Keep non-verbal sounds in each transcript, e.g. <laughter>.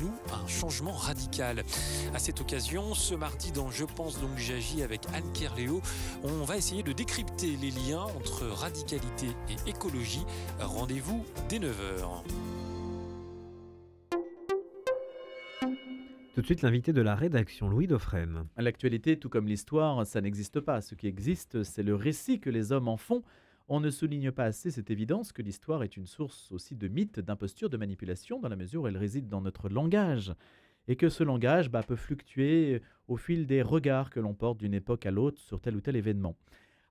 nous un changement radical. À cette occasion, ce mardi dans Je pense donc j'agis avec Anne Kerléo, on va essayer de décrypter les liens entre radicalité et écologie. Rendez-vous dès 9h. Tout de suite, l'invité de la rédaction, Louis à L'actualité, tout comme l'histoire, ça n'existe pas. Ce qui existe, c'est le récit que les hommes en font on ne souligne pas assez cette évidence que l'histoire est une source aussi de mythes, d'impostures, de manipulations, dans la mesure où elle réside dans notre langage, et que ce langage bah, peut fluctuer au fil des regards que l'on porte d'une époque à l'autre sur tel ou tel événement.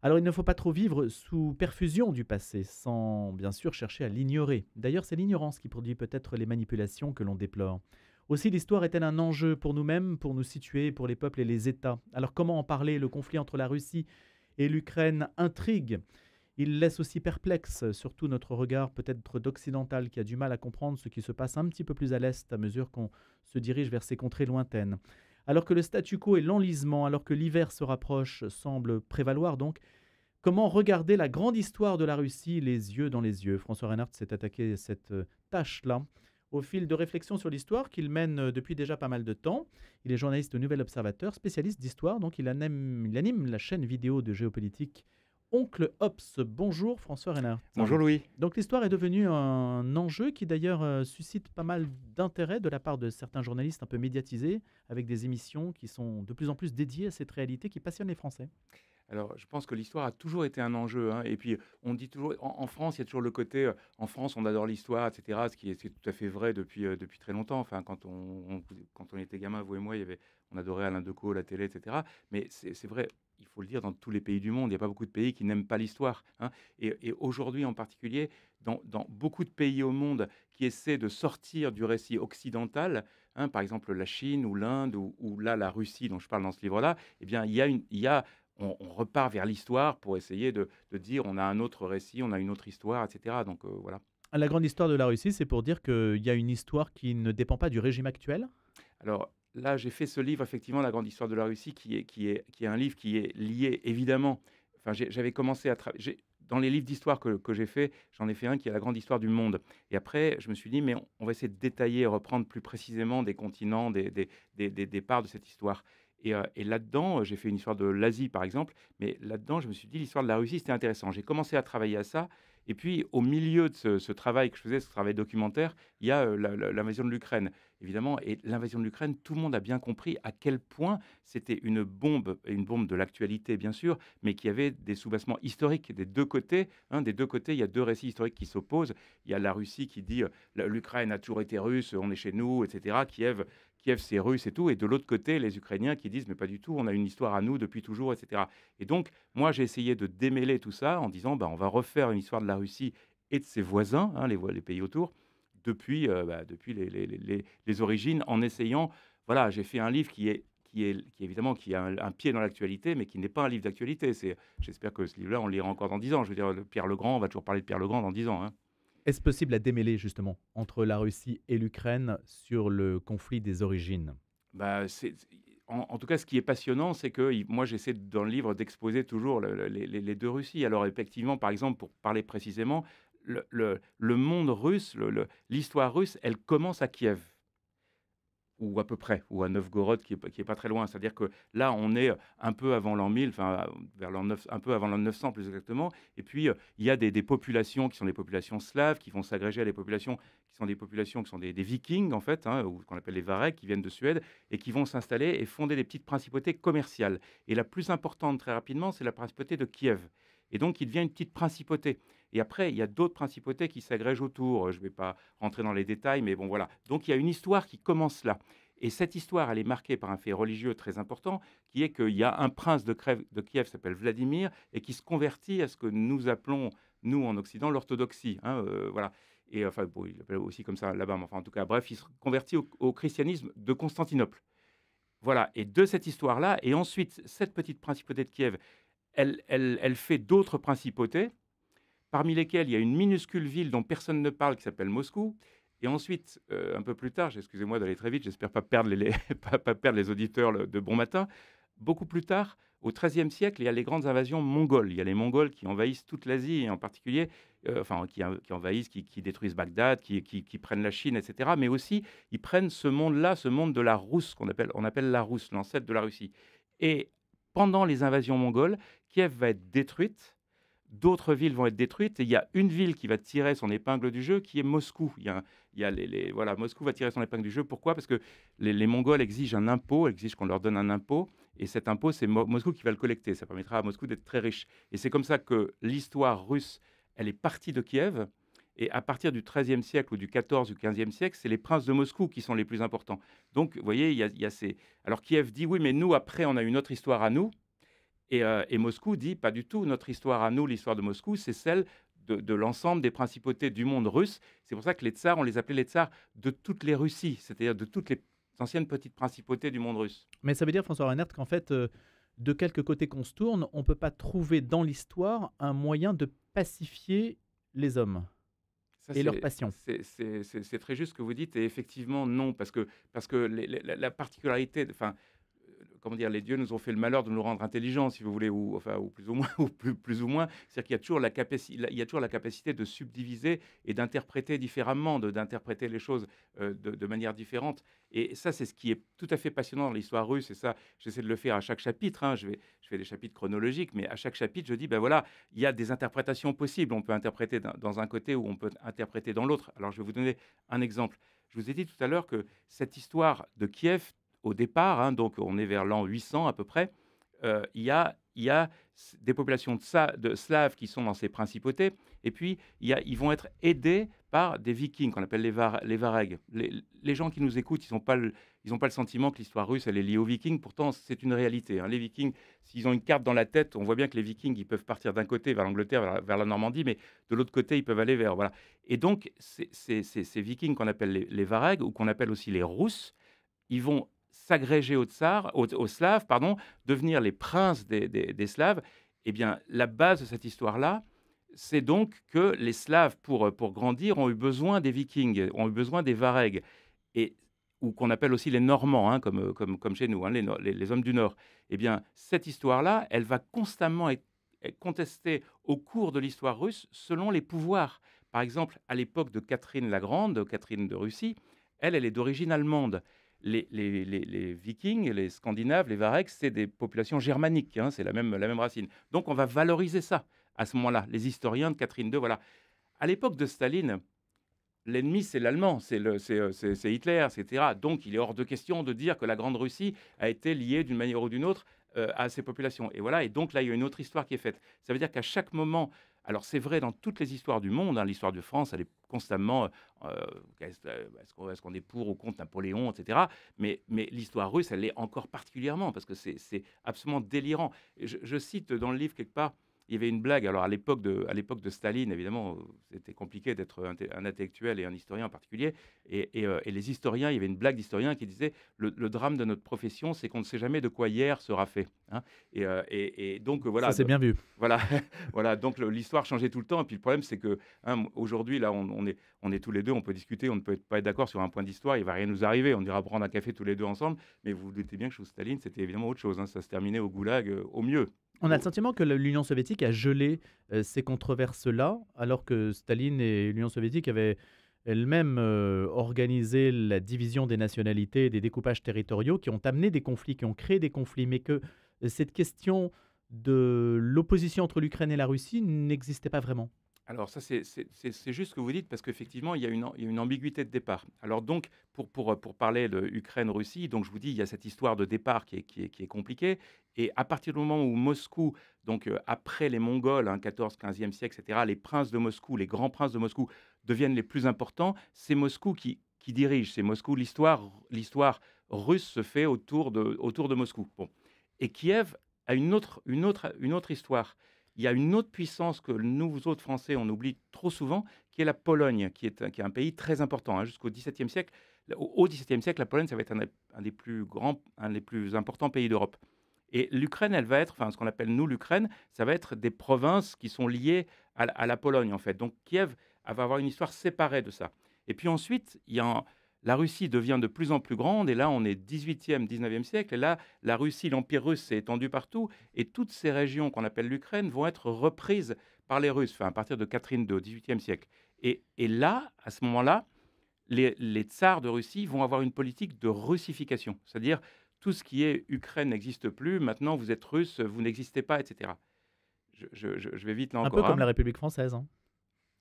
Alors il ne faut pas trop vivre sous perfusion du passé, sans bien sûr chercher à l'ignorer. D'ailleurs, c'est l'ignorance qui produit peut-être les manipulations que l'on déplore. Aussi, l'histoire est-elle un enjeu pour nous-mêmes, pour nous situer, pour les peuples et les États Alors comment en parler Le conflit entre la Russie et l'Ukraine intrigue. Il laisse aussi perplexe, surtout notre regard peut-être d'occidental qui a du mal à comprendre ce qui se passe un petit peu plus à l'est à mesure qu'on se dirige vers ces contrées lointaines. Alors que le statu quo et l'enlisement, alors que l'hiver se rapproche, semblent prévaloir donc, Comment regarder la grande histoire de la Russie les yeux dans les yeux François Reinhardt s'est attaqué à cette euh, tâche-là au fil de réflexions sur l'histoire qu'il mène euh, depuis déjà pas mal de temps. Il est journaliste au Nouvel Observateur, spécialiste d'histoire, donc il anime, il anime la chaîne vidéo de géopolitique Oncle Hops. Bonjour François Renard. Bonjour Louis. Donc l'histoire est devenue un enjeu qui d'ailleurs euh, suscite pas mal d'intérêt de la part de certains journalistes un peu médiatisés, avec des émissions qui sont de plus en plus dédiées à cette réalité qui passionne les Français. Alors, je pense que l'histoire a toujours été un enjeu. Hein. Et puis, on dit toujours, en, France, il y a toujours le côté, euh, en France, on adore l'histoire, etc. Ce qui est, tout à fait vrai depuis, euh, depuis très longtemps. Enfin, quand on, quand on était gamin, vous et moi, on adorait Alain Decaux, la télé, etc. Mais c'est vrai, il faut le dire, dans tous les pays du monde. Il n'y a pas beaucoup de pays qui n'aiment pas l'histoire. Hein. Et, aujourd'hui, en particulier, dans, beaucoup de pays au monde qui essaient de sortir du récit occidental, hein, par exemple la Chine ou l'Inde ou, là la Russie dont je parle dans ce livre-là, eh bien, il y a une, on, repart vers l'histoire pour essayer de, dire on a un autre récit, on a une autre histoire, etc. Donc euh, voilà. La grande histoire de la Russie, c'est pour dire qu'il y a une histoire qui ne dépend pas du régime actuel alors, là, j'ai fait ce livre, effectivement, La Grande Histoire de la Russie, qui est, un livre qui est lié, évidemment. Enfin, j'avais commencé à Dans les livres d'histoire que, j'ai fait, j'en ai fait un qui est La Grande Histoire du Monde. Et après, je me suis dit, mais on, va essayer de détailler, reprendre plus précisément des continents, des, des, parts de cette histoire. Et, euh, et là-dedans, euh, j'ai fait une histoire de l'Asie, par exemple. Mais là-dedans, je me suis dit, l'histoire de la Russie, c'était intéressant. J'ai commencé à travailler à ça. Et puis, au milieu de ce, travail que je faisais, ce travail documentaire, il y a euh, l'invasion de l'Ukraine, évidemment. Et l'invasion de l'Ukraine, tout le monde a bien compris à quel point c'était une bombe, une bombe de l'actualité, bien sûr, mais qui avait des soubassements historiques des deux côtés. Hein. des deux côtés, il y a deux récits historiques qui s'opposent. Il y a la Russie qui dit euh, l'Ukraine a toujours été russe, on est chez nous, etc. Kiev Kiev, c'est russe et tout, et de l'autre côté, les Ukrainiens qui disent, mais pas du tout, on a une histoire à nous depuis toujours, etc. Et donc, moi, j'ai essayé de démêler tout ça en disant, bah, on va refaire une histoire de la Russie et de ses voisins, hein, les, pays autour, depuis, euh, bah, depuis les, les, origines, en essayant, voilà, j'ai fait un livre qui est... Qui est, qui évidemment qui a un, pied dans l'actualité, mais qui n'est pas un livre d'actualité. C'est, j'espère que ce livre-là, on lira encore dans dix ans. Je veux dire, Pierre Legrand, on va toujours parler de Pierre Legrand dans dix ans. Hein. Est-ce possible à démêler justement entre la Russie et l'Ukraine sur le conflit des origines bah, c'est, en, tout cas, ce qui est passionnant, c'est que moi, j'essaie dans le livre d'exposer toujours les, deux Russies. Alors effectivement, par exemple, pour parler précisément, le, le monde russe, l'histoire russe, elle commence à Kiev ou à peu près, ou à Novgorod, qui n'est est pas très loin. C'est-à-dire que là, on est euh, un peu avant l'an 1000, enfin, euh, vers l'an un peu avant l'an 900 plus exactement. Et puis, euh, il y a des, populations qui sont des populations slaves, qui vont s'agréger à des populations qui sont des populations qui sont des, vikings, en fait, hein, ou qu'on appelle les varecs qui viennent de Suède, et qui vont s'installer et fonder des petites principautés commerciales. Et la plus importante, très rapidement, c'est la principauté de Kiev. Et donc, il devient une petite principauté. Et après, il y a d'autres principautés qui s'agrègent autour. Euh, je ne vais pas rentrer dans les détails, mais bon, voilà. Donc, il y a une histoire qui commence là. Et cette histoire, elle est marquée par un fait religieux très important, qui est qu'il y a un prince de, Kiev, de Kiev qui s'appelle Vladimir, et qui se convertit à ce que nous appelons, nous en Occident, l'orthodoxie. Hein, euh, voilà. Et enfin, bon, il l'appelle aussi comme ça là-bas, mais enfin, en tout cas, bref, il se convertit au, christianisme de Constantinople. Voilà, et de cette histoire-là, et ensuite, cette petite principauté de Kiev, elle fait d'autres principautés, parmi lesquels il y a une minuscule ville dont personne ne parle qui s'appelle Moscou. Et ensuite, euh, un peu plus tard, excusez-moi d'aller très vite, j'espère pas perdre les, <laughs> perdre les auditeurs de bon matin. Beaucoup plus tard, au XIIIe siècle, il y a les grandes invasions mongoles. Il y a les Mongols qui envahissent toute l'Asie, et en particulier, euh, enfin, qui, envahissent, qui, détruisent Bagdad, qui, prennent la Chine, etc. Mais aussi, ils prennent ce monde-là, ce monde de la Rousse, qu'on appelle, on appelle la Rousse, l'ancêtre de la Russie. Et pendant les invasions mongoles, Kiev va être détruite D'autres villes vont être détruites et il y a une ville qui va tirer son épingle du jeu qui est Moscou. Il y Moscou va tirer son épingle du jeu. Pourquoi Parce que les, Mongols exigent un impôt, exigent qu'on leur donne un impôt et cet impôt, c'est Moscou qui va le collecter. Ça permettra à Moscou d'être très riche. Et c'est comme ça que l'histoire russe, elle est partie de Kiev. Et à partir du XIIIe siècle ou du XIVe ou XVe siècle, c'est les princes de Moscou qui sont les plus importants. Donc, vous voyez, il y a ces. Alors, Kiev dit oui, mais nous, après, on a une autre histoire à nous. Euh, et, Moscou dit pas du tout. Notre histoire à nous, l'histoire de Moscou, c'est celle de, l'ensemble des principautés du monde russe. C'est pour ça que les tsars, on les appelait les tsars de toutes les Russies, c'est-à-dire de toutes les anciennes petites principautés du monde russe. Mais ça veut dire, François Reinhardt, qu'en fait, euh, de quelque côté qu'on se tourne, on ne peut pas trouver dans l'histoire un moyen de pacifier les hommes. et leur passion. C'est très juste ce que vous dites, et effectivement non, parce que, parce que la particularité, enfin, comment dire, les dieux nous ont fait le malheur de nous rendre intelligents, si vous voulez, ou enfin, ou plus ou moins, <laughs> ou plus, ou moins. C'est-à-dire qu'il y a toujours la capacité, il y toujours la capacité de subdiviser et d'interpréter différemment, de d'interpréter les choses euh, de, manière différente. Et ça, c'est ce qui est tout à fait passionnant dans l'histoire russe. Et ça, j'essaie de le faire à chaque chapitre. Hein. Je vais, je fais des chapitres chronologiques, mais à chaque chapitre, je dis, ben voilà, il y a des interprétations possibles. On peut interpréter dans, dans un côté ou on peut interpréter dans l'autre. Alors, je vais vous donner un exemple. Je vous ai dit tout à l'heure que cette histoire de Kiev au départ, hein, donc on est vers l'an 800 à peu près, euh, il, y a, il a des populations de, slaves qui sont dans ces principautés, et puis il y a, ils vont être aidés par des vikings qu'on appelle les, les varegs. Les, gens qui nous écoutent, ils n'ont pas, le, pas le sentiment que l'histoire russe, elle est liée aux vikings, pourtant c'est une réalité. Hein. Les vikings, s'ils ont une carte dans la tête, on voit bien que les vikings, ils peuvent partir d'un côté vers l'Angleterre, vers, la Normandie, mais de l'autre côté, ils peuvent aller vers... Voilà. Et donc, ces vikings qu'on appelle les, les varegs, ou qu'on appelle aussi les rousses, ils vont s'agréger aux, aux, Slaves, pardon, devenir les princes des, Slaves, eh bien, la base de cette histoire-là, c'est donc que les Slaves, pour, grandir, ont eu besoin des Vikings, ont eu besoin des Varegs, et, ou qu'on appelle aussi les Normands, hein, comme, chez nous, hein, les, hommes du Nord. Eh bien, cette histoire-là, elle va constamment être contestée au cours de l'histoire russe selon les pouvoirs. Par exemple, à l'époque de Catherine la Grande, Catherine de Russie, elle, elle est d'origine allemande les, Vikings, les Scandinaves, les Varecs, c'est des populations germaniques, hein, c'est la même, la même racine. Donc on va valoriser ça à ce moment-là. Les historiens de Catherine II, voilà. À l'époque de Staline, l'ennemi c'est l'Allemand, c'est euh, Hitler, etc. Donc il est hors de question de dire que la Grande Russie a été liée d'une manière ou d'une autre euh, à ces populations. Et voilà, et donc là il y a une autre histoire qui est faite. Ça veut dire qu'à chaque moment, alors c'est vrai dans toutes les histoires du monde, hein, l'histoire de France, elle est constamment, euh, euh, euh, est-ce qu'on est, pour ou contre Napoléon, etc. Mais, l'histoire russe, elle l'est encore particulièrement, parce que c'est absolument délirant. je, cite dans le livre quelque part il y avait une blague. Alors, à l'époque de, à l'époque de Staline, évidemment, c'était compliqué d'être un, intellectuel et un historien en particulier. Euh, et, les historiens, il y avait une blague d'historien qui disait le, drame de notre profession, c'est qu'on ne sait jamais de quoi hier sera fait. Hein. Euh, et, donc, voilà. Ça, c'est bien vu. Voilà. <laughs> voilà. Donc, l'histoire changeait tout le temps. Et puis, le problème, c'est que hein, aujourd'hui, là, on, est, on est tous les deux, on peut discuter, on ne peut pas être d'accord sur un point d'histoire, il va rien nous arriver. On ira prendre un café tous les deux ensemble. Mais vous vous doutez bien que sous Staline, c'était évidemment autre chose. Hein. Ça se terminait au goulag euh, au mieux. On a le sentiment que l'Union soviétique a gelé euh, ces controverses-là, alors que Staline et l'Union soviétique avaient elles-mêmes euh, organisé la division des nationalités et des découpages territoriaux qui ont amené des conflits, qui ont créé des conflits, mais que euh, cette question de l'opposition entre l'Ukraine et la Russie n'existait pas vraiment. Alors ça, c'est juste ce que vous dites, parce qu'effectivement, il, il, y a une ambiguïté de départ. Alors donc, pour, pour, euh, pour parler de Ukraine-Russie, donc je vous dis, il y a cette histoire de départ qui est, qui est, qui est compliquée. Et à partir du moment où Moscou, donc euh, après les Mongols, hein, 14, 15e siècle, etc., les princes de Moscou, les grands princes de Moscou deviennent les plus importants, c'est Moscou qui, qui dirige, c'est Moscou. L'histoire russe se fait autour de, autour de Moscou. Bon. Et Kiev a une autre, une autre, une autre histoire il y a une autre puissance que nous autres Français, on oublie trop souvent, qui est la Pologne, qui est, qui est un pays très important. Hein, jusqu'au XVIIe siècle, au XVIIe siècle, la Pologne, ça va être un, des plus grands, un des plus importants pays d'Europe. Et l'Ukraine, elle va être, enfin, ce qu'on appelle nous l'Ukraine, ça va être des provinces qui sont liées à, à la Pologne, en fait. Donc Kiev elle va avoir une histoire séparée de ça. Et puis ensuite, il y a, la Russie devient de plus en plus grande, et là on est 18e, 19e siècle, et là la Russie, l'Empire russe s'est étendu partout, et toutes ces régions qu'on appelle l'Ukraine vont être reprises par les Russes, à partir de Catherine II, 18e siècle. Et, là, à ce moment-là, les, tsars de Russie vont avoir une politique de russification, c'est-à-dire tout ce qui est Ukraine n'existe plus, maintenant vous êtes russe, vous n'existez pas, etc. Je, vais vite là Un peu comme hein. la République française. Hein.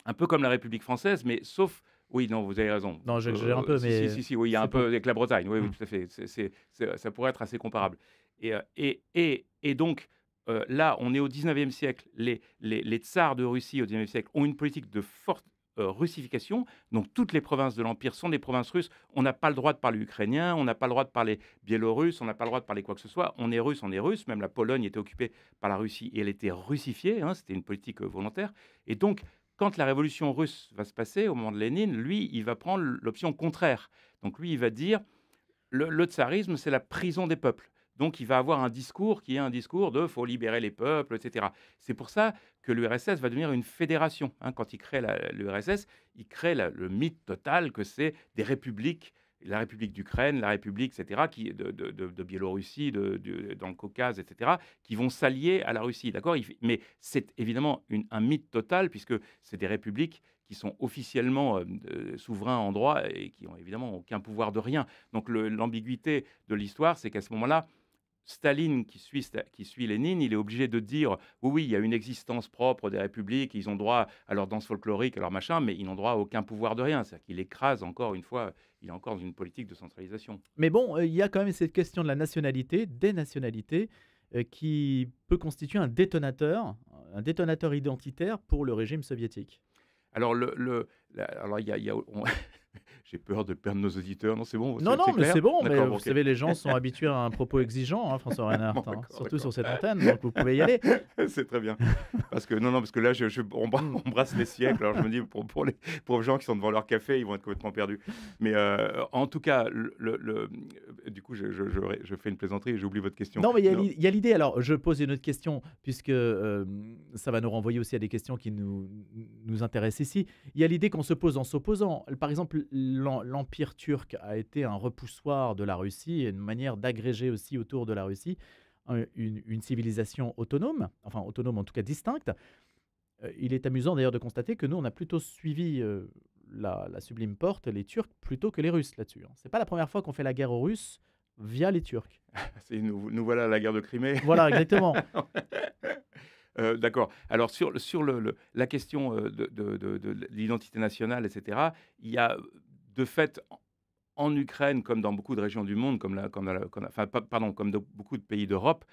un peu comme la République française, mais sauf oui, non, vous avez raison. Non, j'ai un euh, peu, mais. Si, si, oui, il y a un peu avec la Bretagne, oui, oui mm. tout à fait. ça pourrait être assez comparable. Et, euh, et, et, donc, euh, là, on est au 19e siècle. Les, les, tsars de Russie au 19e siècle ont une politique de forte russification. Donc, toutes les provinces de l'Empire sont des provinces russes. On n'a pas le droit de parler ukrainien, on n'a pas le droit de parler biélorusse, on n'a pas le droit de parler quoi que ce soit. On est russe, on est russe. Même la Pologne était occupée par la Russie et elle était russifiée. Hein. C'était une politique volontaire. Et donc, quand la révolution russe va se passer, au moment de Lénine, lui, il va prendre l'option contraire. Donc lui, il va dire, le, tsarisme, c'est la prison des peuples. Donc il va avoir un discours qui est un discours de faut libérer les peuples, etc. C'est pour ça que l'URSS va devenir une fédération. Hein. quand il crée l'URSS, il crée le mythe total que c'est des républiques la République d'Ukraine, la République, etc., qui, de, de, Biélorussie, de, dans le Caucase, etc., qui vont s'allier à la Russie. D'accord Mais c'est évidemment un mythe total, puisque c'est des républiques qui sont officiellement euh, souverains en droit et qui ont évidemment aucun pouvoir de rien. Donc l'ambiguïté de l'histoire, c'est qu'à ce moment-là, Staline, qui suit, qui suit Lénine, il est obligé de dire oui, oui, il y a une existence propre des républiques, ils ont droit à leur danse folklorique, à leur machin, mais ils n'ont droit à aucun pouvoir de rien. C'est-à-dire qu'il écrase encore une fois il est encore dans une politique de centralisation. Mais bon, euh, il y a quand même cette question de la nationalité, des nationalités, euh, qui peut constituer un détonateur, un détonateur identitaire pour le régime soviétique. Alors, le, y a, y a, <laughs> j'ai peur de perdre nos auditeurs. Non, c'est bon. Non, non, mais c'est bon. Mais vous savez, les gens <laughs> sont habitués à un propos exigeant, hein, François <laughs> Reinhardt, hein, surtout sur cette antenne. Donc vous pouvez y aller. c'est très bien. Parce que non, non, parce que là, je, hmm. on, brasse, les siècles. Alors je me dis pour, pour les pauvres gens qui sont devant leur café, ils vont être complètement perdus. Mais euh, en tout cas, le, le, euh, du coup, je, je, je, fais une plaisanterie et j'oublie votre question. Non, mais il y a l'idée. Alors je pose une autre question puisque euh, ça va nous renvoyer aussi à des questions qui nous nous intéressent ici. Il y a l'idée qu'on se pose en s'opposant. Par exemple l'Empire turc a été un repoussoir de la Russie et une manière d'agréger aussi autour de la Russie une, civilisation autonome, enfin autonome en tout cas distincte. Euh, il est amusant d'ailleurs de constater que nous, on a plutôt suivi euh, la, sublime porte, les Turcs, plutôt que les Russes là-dessus. Hein. C'est pas la première fois qu'on fait la guerre aux Russes via les Turcs. <laughs> nous, nous voilà à la guerre de Crimée. Voilà, exactement. <laughs> Euh, d'accord. Alors, sur, sur le, la question euh, de, l'identité nationale, etc., il y a de fait en Ukraine, comme dans beaucoup de régions du monde, comme, la, pardon, comme dans beaucoup de pays d'Europe,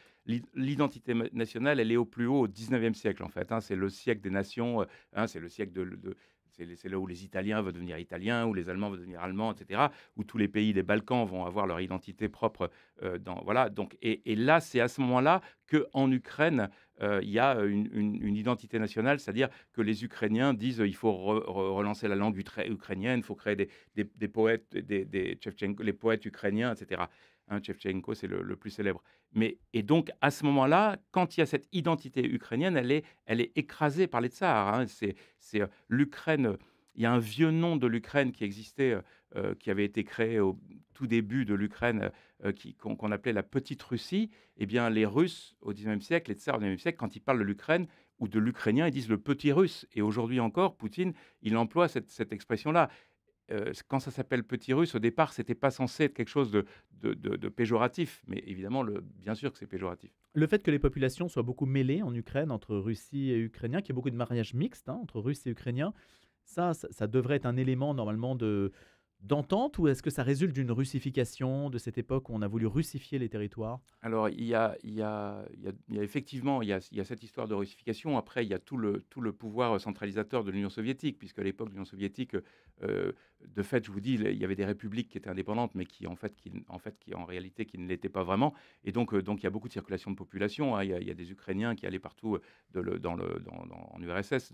l'identité nationale, elle est au plus haut au 19e siècle, en fait. Hein. c'est le siècle des nations, euh, hein, c'est le siècle de, c'est là où les Italiens veulent devenir Italiens, où les Allemands veulent devenir Allemands, etc. Où tous les pays des Balkans vont avoir leur identité propre. Euh, voilà. Donc, et, là, c'est à ce moment-là qu'en Ukraine, euh, il y a une, identité nationale, c'est-à-dire que les Ukrainiens disent il faut relancer la langue ukrainienne, il faut créer des, poètes, des, les poètes ukrainiens, etc. Hein, Chevchenko, c'est le, plus célèbre. Mais, et donc, à ce moment-là, quand il y a cette identité ukrainienne, elle est, elle est écrasée par les tsars. Hein. C'est, euh, l'Ukraine. Il y a un vieux nom de l'Ukraine qui existait, euh, euh, qui avait été créé au tout début de l'Ukraine, qu'on, appelait la Petite Russie. Eh bien, les Russes au 19 siècle, les tsars au 19 siècle, quand ils parlent de l'Ukraine, ou de l'ukrainien, ils disent le petit russe. Et aujourd'hui encore, Poutine, il emploie cette expression-là. Euh, quand ça s'appelle Petit Russe, au départ, c'était pas censé être quelque chose de, péjoratif, mais évidemment, le, bien sûr que c'est péjoratif. Le fait que les populations soient beaucoup mêlées en Ukraine, entre Russie et Ukrainiens, qu'il y ait beaucoup de mariages mixtes hein, entre Russes et Ukrainiens, ça, ça, devrait être un élément normalement de d'entente ou est-ce que ça résulte d'une russification de cette époque où on a voulu russifier les territoires Alors, il y a, il y a, il y a, il y a effectivement il y a, cette histoire de russification. Après, il y a tout le, tout le pouvoir centralisateur de l'Union soviétique, puisque à l'époque, l'Union soviétique euh, de fait, je vous dis, il y avait des républiques qui étaient indépendantes, mais qui en fait, en, fait, qui, en réalité, qui ne l'étaient pas vraiment. Et donc, euh, donc, il y a beaucoup de circulation de population. Hein. Il, y a, des Ukrainiens qui allaient partout euh, dans le, en URSS.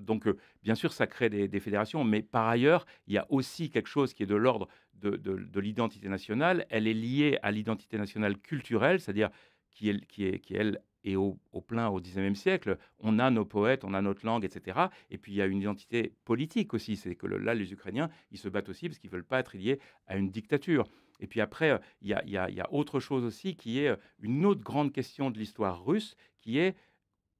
donc, bien sûr, ça crée des, fédérations, mais par ailleurs, il y a aussi quelque chose qui est de l'ordre de, l'identité nationale. Elle est liée à l'identité nationale culturelle, c'est-à-dire qui, est, qui, est, qui, elle, et au, plein au 19e siècle, on a nos poètes, on a notre langue, etc. Et puis il y a une identité politique aussi, c'est que là, les Ukrainiens, ils se battent aussi parce qu'ils ne veulent pas être liés à une dictature. Et puis après, il y, a autre chose aussi qui est euh, une autre grande question de l'histoire russe, qui est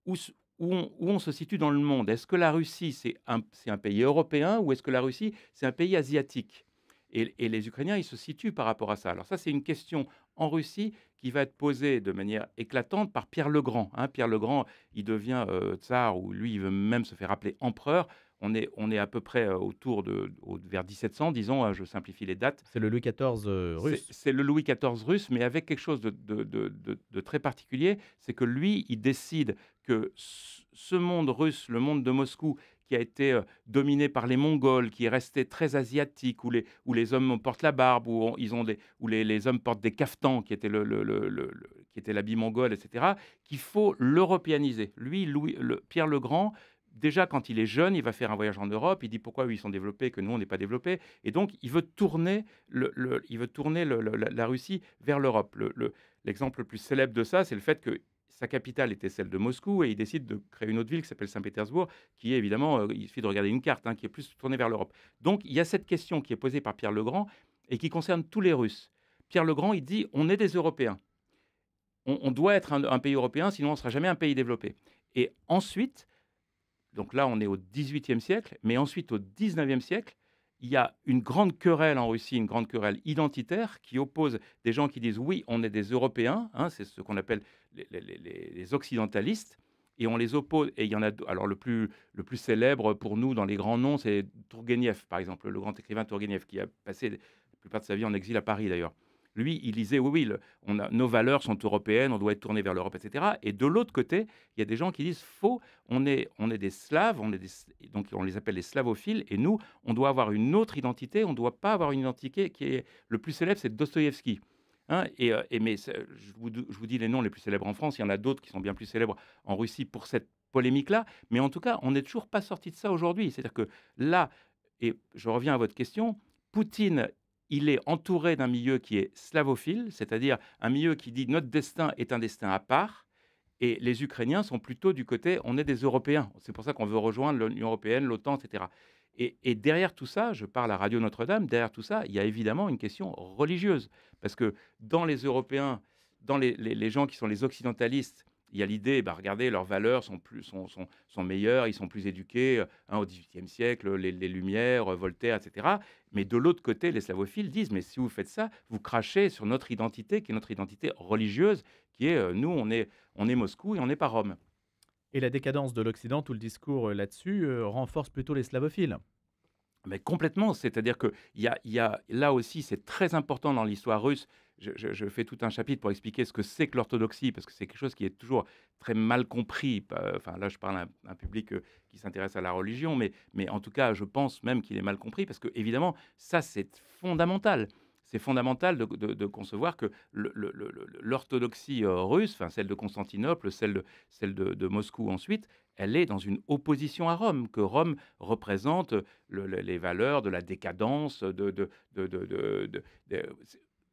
où, où, on, se situe dans le monde. Est-ce que la Russie, c'est un, un, pays européen ou est-ce que la Russie, c'est un pays asiatique et, et les Ukrainiens, ils se situent par rapport à ça. Alors ça, c'est une question en Russie qui va être posé de manière éclatante par Pierre le Grand. Hein. Pierre le Grand, il devient euh, tsar ou lui, il veut même se faire appeler empereur. On est, on est à peu près euh, autour de vers 1700, disons, hein, je simplifie les dates. C'est le Louis XIV euh, russe. C'est le Louis XIV russe, mais avec quelque chose de, de très particulier, c'est que lui, il décide que ce monde russe, le monde de Moscou, qui a été dominé par les Mongols, qui est resté très asiatique, où les, où les hommes portent la barbe, où, ils ont des, où les, hommes portent des caftans, qui était le, qui était l'habit mongol, etc., qu'il faut l'européaniser. Lui, Louis, Pierre le Grand, déjà quand il est jeune, il va faire un voyage en Europe, il dit pourquoi ils sont développés que nous on n'est pas développés, et donc il veut tourner, le, il veut tourner la, Russie vers l'Europe. L'exemple le, plus célèbre de ça, c'est le fait que sa capitale était celle de Moscou et il décide de créer une autre ville qui s'appelle Saint-Pétersbourg, qui est évidemment, euh, il suffit de regarder une carte, hein, qui est plus tournée vers l'Europe. Donc il y a cette question qui est posée par Pierre Legrand et qui concerne tous les Russes. Pierre Legrand, il dit on est des Européens. On, doit être un, pays européen, sinon on ne sera jamais un pays développé. Et ensuite, donc là on est au 18e siècle, mais ensuite au 19e siècle, il y a une grande querelle en Russie, une grande querelle identitaire qui oppose des gens qui disent oui, on est des Européens, hein, c'est ce qu'on appelle les, occidentalistes, et on les oppose. Et il y en a, alors le plus, le plus célèbre pour nous dans les grands noms, c'est Turgenev, par exemple, le grand écrivain Turgenev qui a passé la plupart de sa vie en exil à Paris d'ailleurs. Lui, il disait, oui, oui, on a, nos valeurs sont européennes, on doit être tourné vers l'Europe, etc. Et de l'autre côté, il y a des gens qui disent, faux, on est, on est des Slaves, on est donc on les appelle les slavophiles, et nous, on doit avoir une autre identité, on ne doit pas avoir une identité qui est... Le plus célèbre, c'est Dostoïevski. Hein. Euh, et, mais je vous, je vous, dis les noms les plus célèbres en France, il y en a d'autres qui sont bien plus célèbres en Russie pour cette polémique-là. Mais en tout cas, on n'est toujours pas sorti de ça aujourd'hui. C'est-à-dire que là, et je reviens à votre question, Poutine il est entouré d'un milieu qui est slavophile, c'est-à-dire un milieu qui dit notre destin est un destin à part. Et les Ukrainiens sont plutôt du côté, on est des Européens. C'est pour ça qu'on veut rejoindre l'Union européenne, l'OTAN, etc. Et, derrière tout ça, je parle à Radio Notre-Dame, derrière tout ça, il y a évidemment une question religieuse. Parce que dans les Européens, dans les gens qui sont les occidentalistes, il y a l'idée, bah regardez, leurs valeurs sont, plus, sont, sont, meilleures, ils sont plus éduqués hein, au XVIIIe siècle, les, Lumières, Voltaire, etc. Mais de l'autre côté, les slavophiles disent, mais si vous faites ça, vous crachez sur notre identité, qui est notre identité religieuse, qui est, euh, nous, on est, on est Moscou et on n'est pas Rome. Et la décadence de l'Occident, tout le discours euh, là-dessus, euh, renforce plutôt les slavophiles mais complètement, c'est-à-dire que y a, là aussi, c'est très important dans l'histoire russe je, fais tout un chapitre pour expliquer ce que c'est que l'orthodoxie, parce que c'est quelque chose qui est toujours très mal compris. Enfin, là, je parle à un, public euh, qui s'intéresse à la religion, mais, mais en tout cas, je pense même qu'il est mal compris, parce que, évidemment, ça, c'est fondamental c'est fondamental de, concevoir que l'orthodoxie euh, russe, enfin celle de Constantinople, celle de, celle de, Moscou ensuite, elle est dans une opposition à Rome, que Rome représente les valeurs de la décadence, de,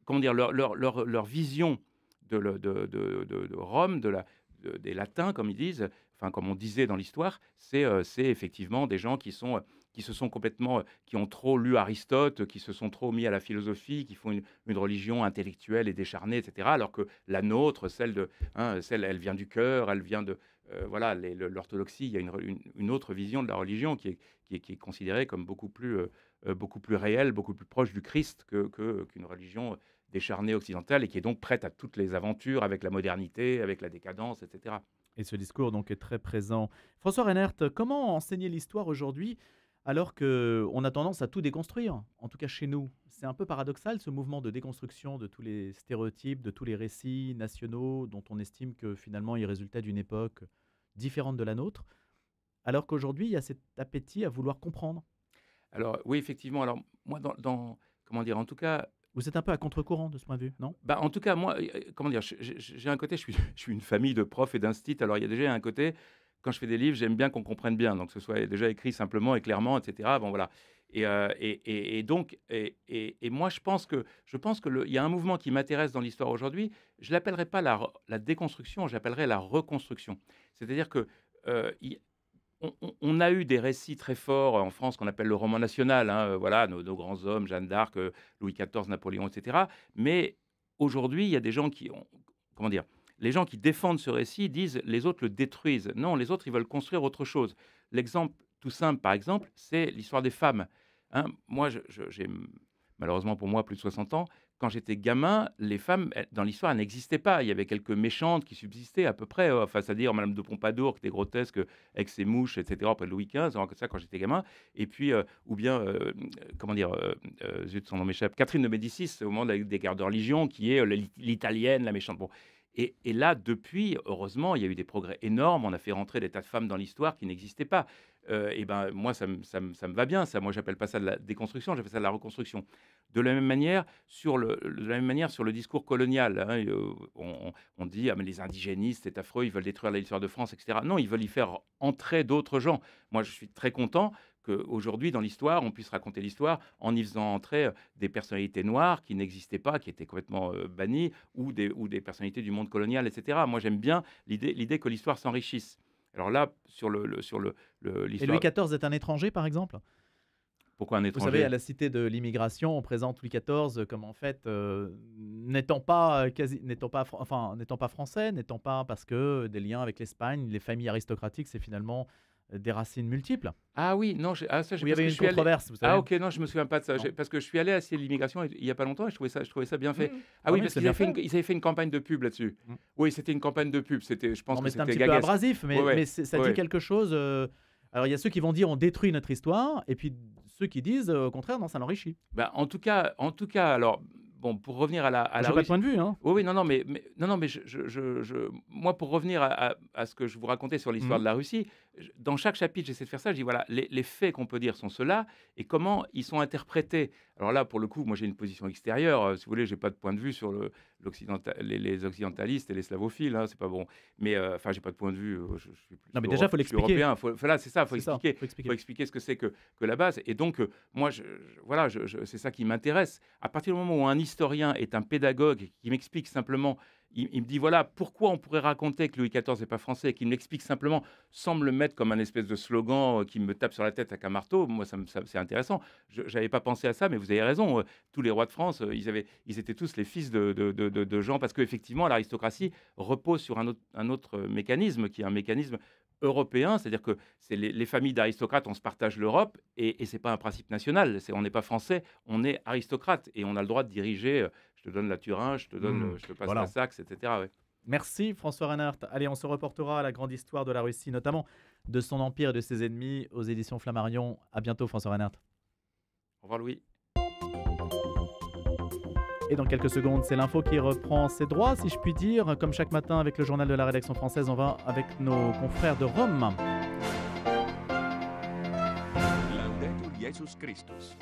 comment dire, leur, leur, leur, vision de, de, de, Rome, de la, des Latins, comme ils disent, enfin comme on disait dans l'histoire, c'est euh, c'est effectivement des gens qui sont euh, qui se sont complètement, euh, qui ont trop lu Aristote, qui se sont trop mis à la philosophie, qui font une, une religion intellectuelle et décharnée, etc. Alors que la nôtre, celle de, hein, celle, elle vient du cœur, elle vient de, voilà, l'orthodoxie. Il y a une, une, autre vision de la religion qui est, qui est, considérée comme beaucoup plus, beaucoup plus réelle, beaucoup plus proche du Christ que qu'une religion décharnée occidentale et qui est donc prête à toutes les aventures avec la modernité, avec la décadence, etc. Et ce discours donc est très présent. François Reinhardt, comment enseigner l'histoire aujourd'hui alors qu'on a tendance à tout déconstruire, en tout cas chez nous C'est un peu paradoxal ce mouvement de déconstruction de tous les stéréotypes, de tous les récits nationaux dont on estime que finalement ils résultaient d'une époque différente de la nôtre, alors qu'aujourd'hui il y a cet appétit à vouloir comprendre. Alors oui, effectivement. Alors moi, dans comment dire, en tout cas, vous êtes un peu à contre-courant de ce point de vue, non bah, En tout cas, moi, euh, euh, comment dire, j'ai un côté, je suis, <laughs> je suis une famille de profs et d'instits, alors il y a déjà un côté, quand je fais des livres, j'aime bien qu'on comprenne bien, donc que ce soit déjà écrit simplement et clairement, etc. Bon, voilà. Euh, et, et, et, donc, et, moi, je pense que je pense que le, y a un mouvement qui m'intéresse dans l'histoire aujourd'hui. Je l'appellerai pas la, la déconstruction, j'appellerai la reconstruction. C'est-à-dire que euh, on, a eu des récits très forts euh, en France qu'on appelle le roman national, hein, euh, voilà, nos, grands hommes, Jeanne d'Arc, euh, Louis XIV, Napoléon, etc. Mais aujourd'hui, il y a des gens qui ont, comment dire, les gens qui défendent ce récit disent les autres le détruisent. Non, les autres, ils veulent construire autre chose. L'exemple tout simple, par exemple, c'est l'histoire des femmes. Hein. moi, j'ai malheureusement pour moi plus de 60 ans, quand j'étais gamin, les femmes, dans l'histoire, n'existaient pas. Il y avait quelques méchantes qui subsistaient à peu près, euh, face à dire Madame de Pompadour, qui était grotesque, avec ses mouches, etc., après Louis XV, ça, quand j'étais gamin. Et puis, euh, ou bien, euh, comment dire, zut, son nom m'échappe, Catherine de Médicis, au moment des guerres de religion, qui est l'italienne, la méchante. Bon. Et, là, depuis, heureusement, il y a eu des progrès énormes. On a fait rentrer des tas de femmes dans l'histoire qui n'existaient pas. Euh, et ben moi, ça me, va bien. Ça, moi, j'appelle pas ça de la déconstruction, j'appelle ça de la reconstruction. De la même manière, sur le, la même manière, sur le discours colonial, hein, on, on, dit ah, mais les indigénistes, c'est affreux, ils veulent détruire l'histoire de France, etc. Non, ils veulent y faire entrer d'autres gens. Moi, je suis très content aujourd'hui, dans l'histoire, on puisse raconter l'histoire en y faisant entrer euh, des personnalités noires qui n'existaient pas, qui étaient complètement euh, bannies, ou des, ou des personnalités du monde colonial, etc. Moi, j'aime bien l'idée que l'histoire s'enrichisse. Alors là, sur le, sur le, Et Louis XIV est un étranger, par exemple pourquoi un étranger Vous savez, à la cité de l'immigration, on présente Louis XIV comme en fait euh, n'étant pas quasi, n'étant pas, enfin, n'étant pas français, n'étant pas parce que des liens avec l'Espagne, les familles aristocratiques, c'est finalement des racines multiples. Ah oui, non, je, ah, ça, je, oui, il y suis Ah ok, non, je me souviens pas de ça, parce que je suis allé à l'immigration il y a pas longtemps et je trouvais ça, je trouvais ça bien fait. Mm. Ah, ah oui, parce qu'ils avaient, fait. Une, fait une campagne de pub là-dessus. Mm. Oui, c'était une campagne de pub, c'était, je pense un petit peu abrasif, mais, ça dit quelque chose. Euh, alors il y a ceux qui vont dire on détruit notre histoire, et puis ceux qui disent euh, au contraire non, ça l'enrichit. Bah, en tout cas, en tout cas, alors bon, pour revenir à la. À point de vue, hein. Oui, non, non, mais, non, non, mais moi, pour revenir à, ce que je vous racontais sur l'histoire mm. de la Russie, dans chaque chapitre, j'essaie de faire ça. Je dis voilà, les, faits qu'on peut dire sont ceux-là et comment ils sont interprétés. Alors là, pour le coup, moi j'ai une position extérieure. Euh, si vous voulez, j'ai pas de point de vue sur le, les, les, occidentalistes et les slavophiles. Hein, c'est pas bon. Mais euh, enfin, j'ai pas de point de vue. Euh, je, non, mais déjà, faut l'expliquer. Voilà, c'est ça. Faut expliquer, faut expliquer. expliquer ce que c'est que, que, la base. Et donc, moi, je, voilà, c'est ça qui m'intéresse. À partir du moment où un historien est un pédagogue qui m'explique simplement il, me dit voilà pourquoi on pourrait raconter que Louis XIV n'est pas français et qu'il m'explique simplement sans me le mettre comme un espèce de slogan euh, qui me tape sur la tête avec un marteau. Moi, ça, c'est intéressant. Je n'avais pas pensé à ça, mais vous avez raison. Euh, tous les rois de France, euh, ils, avaient, ils étaient tous les fils de, de, gens parce qu'effectivement, l'aristocratie repose sur un autre, un autre mécanisme qui est un mécanisme européen, c'est-à-dire que c'est les, familles d'aristocrates, on se partage l'Europe, et, et c'est pas un principe national. C'est, on n'est pas français, on est aristocrate, et on a le droit de diriger je te donne la Turin, je te, donne, hmm. je te passe la Saxe, etc. Merci François Reinhardt. Allez, on se reportera à la grande histoire de la Russie, notamment de son empire et de ses ennemis aux éditions Flammarion. À bientôt François Reinhardt. Au revoir Louis. Et dans quelques secondes, c'est l'info qui reprend ses droits, si je puis dire. Comme chaque matin avec le journal de la rédaction française, on va avec nos confrères de Rome. Christus.